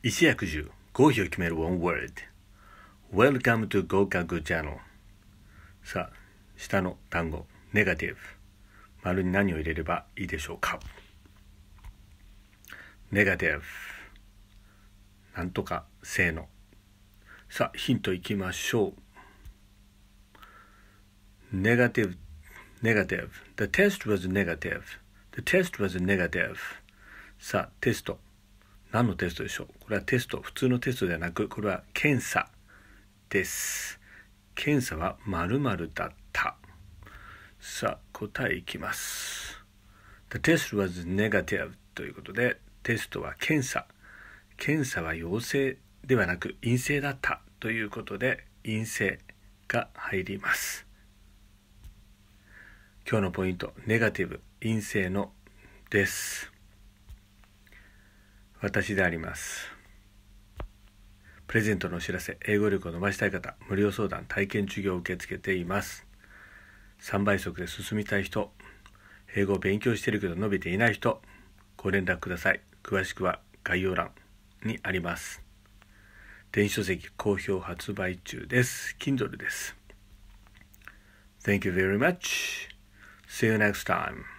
一躍十合否を決める One Word Welcome to 合格 Channel さあ下の単語ネガティブ丸に何を入れればいいでしょうかネガティブなんとか性のさあヒントいきましょうネガティブネガティブ The test was negative The test was negative さあテスト何のテストでしょうこれはテスト普通のテストではなくこれは検査です検査は〇〇だったさあ答えいきます The test was negative ということでテストは検査検査は陽性ではなく陰性だったということで陰性が入ります今日のポイントネガティブ陰性のです私でありますプレゼントのお知らせ英語力を伸ばしたい方無料相談体験授業を受け付けています3倍速で進みたい人英語を勉強してるけど伸びていない人ご連絡ください詳しくは概要欄にあります電子書籍好評発売中です Kindle です Thank you very much See you next time